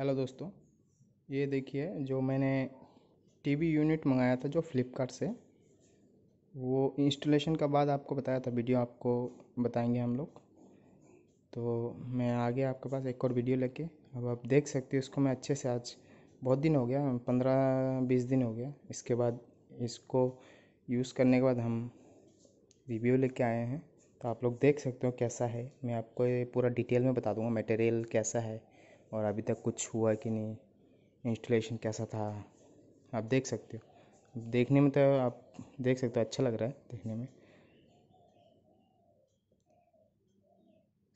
hello दोस्तों ये देखिए जो मैंने टीवी यूनिट मंगाया था जो फ्लिपकार्ट से वो इंस्टॉलेशन का बाद आपको बताया था वीडियो आपको बताएंगे हम लोग तो मैं आ गया आपके पास एक और वीडियो लेके अब आप देख सकते हो इसको मैं अच्छे से आज बहुत दिन हो गया पंद्रह बीस दिन हो गया इसके बाद इसको यूज़ करने के बाद हम रिव्यू लेके आए हैं तो आप लोग देख सकते हो कैसा है मैं आपको पूरा डिटेल में बता दूँगा मटेरियल कैसा है और अभी तक कुछ हुआ कि नहीं इंस्टॉलेशन कैसा था आप देख सकते हो देखने में तो आप देख सकते हो अच्छा लग रहा है देखने में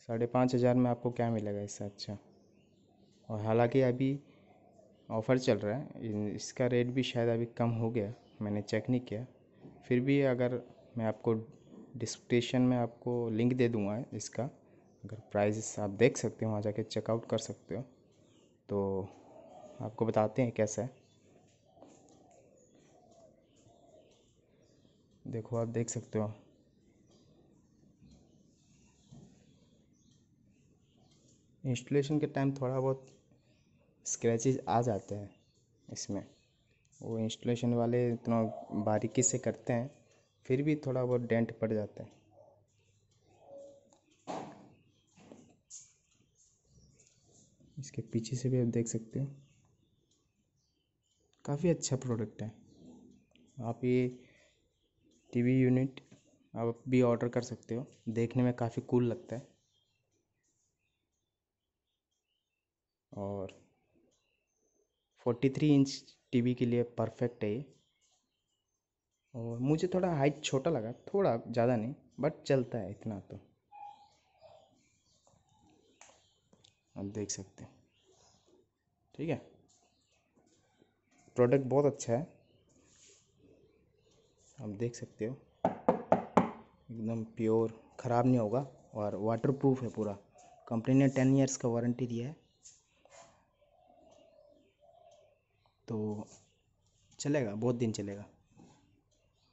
साढ़े पाँच हज़ार में आपको क्या मिलेगा इससे अच्छा और हालांकि अभी ऑफ़र चल रहा है इसका रेट भी शायद अभी कम हो गया मैंने चेक नहीं किया फिर भी अगर मैं आपको डिस्क्रिप्शन में आपको लिंक दे दूँगा इसका अगर प्राइज़ आप देख सकते हो वहाँ जाके चेकआउट कर सकते हो तो आपको बताते हैं कैसा है देखो आप देख सकते हो इंस्टॉलेशन के टाइम थोड़ा बहुत स्क्रैचेज आ जाते हैं इसमें वो इंस्टॉलेशन वाले इतना बारीकी से करते हैं फिर भी थोड़ा बहुत डेंट पड़ जाता है इसके पीछे से भी आप देख सकते हो काफ़ी अच्छा प्रोडक्ट है आप ये टीवी यूनिट आप भी ऑर्डर कर सकते हो देखने में काफ़ी कूल लगता है और 43 इंच टीवी के लिए परफेक्ट है ये और मुझे थोड़ा हाइट छोटा लगा थोड़ा ज़्यादा नहीं बट चलता है इतना तो आप देख सकते हैं ठीक है प्रोडक्ट बहुत अच्छा है आप देख सकते हो एकदम प्योर ख़राब नहीं होगा और वाटर प्रूफ है पूरा कंपनी ने टेन इयर्स का वारंटी दिया है तो चलेगा बहुत दिन चलेगा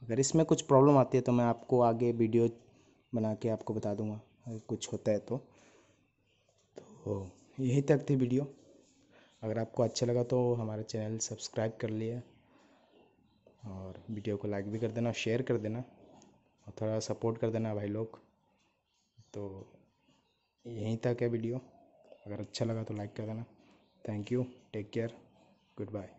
अगर इसमें कुछ प्रॉब्लम आती है तो मैं आपको आगे वीडियो बना के आपको बता दूंगा अगर कुछ होता है तो तो यहीं तक थी वीडियो अगर आपको अच्छा लगा तो हमारा चैनल सब्सक्राइब कर लिया और वीडियो को लाइक भी कर देना शेयर कर देना और थोड़ा सपोर्ट कर देना भाई लोग तो यहीं तक है वीडियो अगर अच्छा लगा तो लाइक कर देना thank you take care good bye